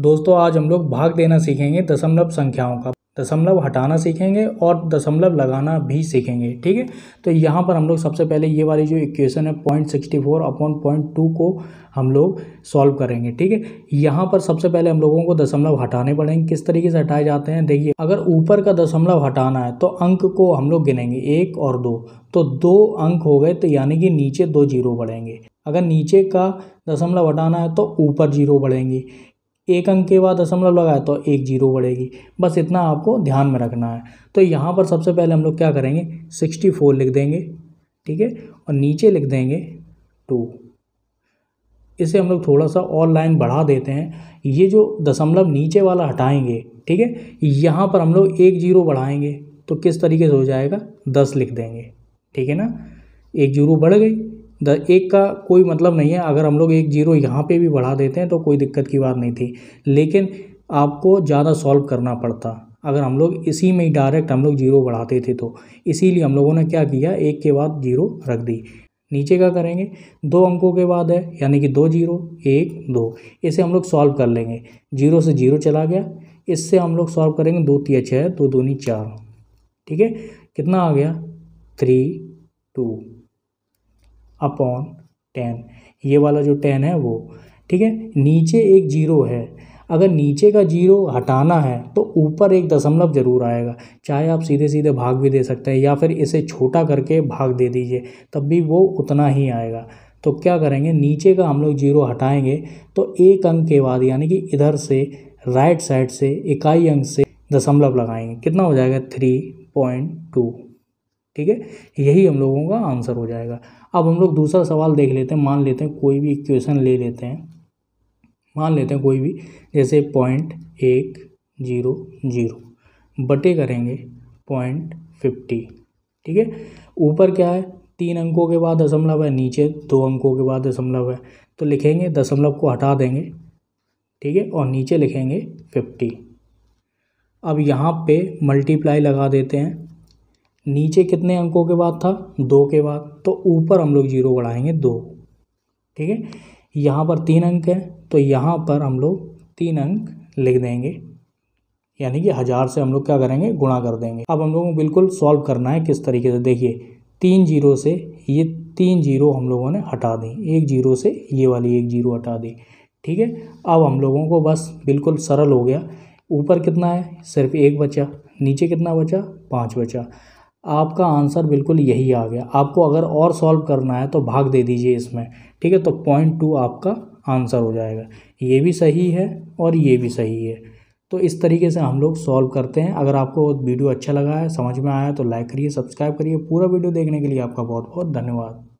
दोस्तों आज हम लोग भाग देना सीखेंगे दशमलव संख्याओं का दशमलव हटाना सीखेंगे और दशमलव लगाना भी सीखेंगे ठीक है तो यहाँ पर हम लोग सबसे पहले ये वाली जो इक्वेशन है point sixty four upon point two को हम लोग सॉल्व करेंगे ठीक है यहाँ पर सबसे पहले हम लोगों को दशमलव हटाने पड़ेंगे किस तरीके से हटाए जाते हैं देखिए अगर ऊपर का दशमलव हटाना है तो अंक को हम लोग गिनेंगे एक और दो तो दो अंक हो गए तो यानी कि नीचे दो जीरो बढ़ेंगे अगर नीचे का दशमलव हटाना है तो ऊपर जीरो बढ़ेंगे एक अंक के बाद दशमलव लगाए तो एक जीरो बढ़ेगी बस इतना आपको ध्यान में रखना है तो यहाँ पर सबसे पहले हम लोग क्या करेंगे सिक्सटी फोर लिख देंगे ठीक है और नीचे लिख देंगे टू इसे हम लोग थोड़ा सा और लाइन बढ़ा देते हैं ये जो दशमलव नीचे वाला हटाएंगे ठीक है यहाँ पर हम लोग एक जीरो बढ़ाएंगे तो किस तरीके से हो जाएगा दस लिख देंगे ठीक है ना एक जीरो बढ़ गई द एक का कोई मतलब नहीं है अगर हम लोग एक जीरो यहाँ पे भी बढ़ा देते हैं तो कोई दिक्कत की बात नहीं थी लेकिन आपको ज़्यादा सॉल्व करना पड़ता अगर हम लोग इसी में ही डायरेक्ट हम लोग जीरो बढ़ाते थे तो इसीलिए हम लोगों ने क्या किया एक के बाद जीरो रख दी नीचे का करेंगे दो अंकों के बाद है यानी कि दो जीरो एक दो इसे हम लोग सॉल्व कर लेंगे जीरो से जीरो चला गया इससे हम लोग सॉल्व करेंगे दो तीन छः दो दूनी चार ठीक है कितना आ गया थ्री टू अपॉन टेन ये वाला जो टेन है वो ठीक है नीचे एक जीरो है अगर नीचे का जीरो हटाना है तो ऊपर एक दशमलव ज़रूर आएगा चाहे आप सीधे सीधे भाग भी दे सकते हैं या फिर इसे छोटा करके भाग दे दीजिए तब भी वो उतना ही आएगा तो क्या करेंगे नीचे का हम लोग जीरो हटाएंगे तो एक अंक के बाद यानी कि इधर से राइट साइड से इकाई अंक से दशमलव लगाएंगे कितना हो जाएगा थ्री पॉइंट टू ठीक है यही हम लोगों का आंसर हो जाएगा अब हम लोग दूसरा सवाल देख लेते हैं मान लेते हैं कोई भी इक्वेशन ले लेते हैं मान लेते हैं कोई भी जैसे पॉइंट एक जीरो जीरो बटे करेंगे पॉइंट फिफ्टी ठीक है ऊपर क्या है तीन अंकों के बाद दशमलव है नीचे दो अंकों के बाद दशमलव है तो लिखेंगे दशमलव को हटा देंगे ठीक है और नीचे लिखेंगे फिफ्टी अब यहाँ पे मल्टीप्लाई लगा देते हैं नीचे कितने अंकों के बाद था दो के बाद तो ऊपर हम लोग जीरो बढ़ाएंगे दो ठीक है यहाँ पर तीन अंक है तो यहाँ पर हम लोग तीन अंक लिख देंगे यानी कि हज़ार से हम लोग क्या करेंगे गुणा कर देंगे अब हम लोगों को बिल्कुल सॉल्व करना है किस तरीके से देखिए तीन जीरो से ये तीन जीरो हम लोगों ने हटा दी एक जीरो से ये वाली एक जीरो हटा दी ठीक है अब हम लोगों को बस बिल्कुल सरल हो गया ऊपर कितना है सिर्फ एक बचा नीचे कितना बचा पाँच बचा आपका आंसर बिल्कुल यही आ गया आपको अगर और सॉल्व करना है तो भाग दे दीजिए इसमें ठीक है तो पॉइंट टू आपका आंसर हो जाएगा ये भी सही है और ये भी सही है तो इस तरीके से हम लोग सॉल्व करते हैं अगर आपको वीडियो अच्छा लगा है समझ में आया तो लाइक करिए सब्सक्राइब करिए पूरा वीडियो देखने के लिए आपका बहुत बहुत धन्यवाद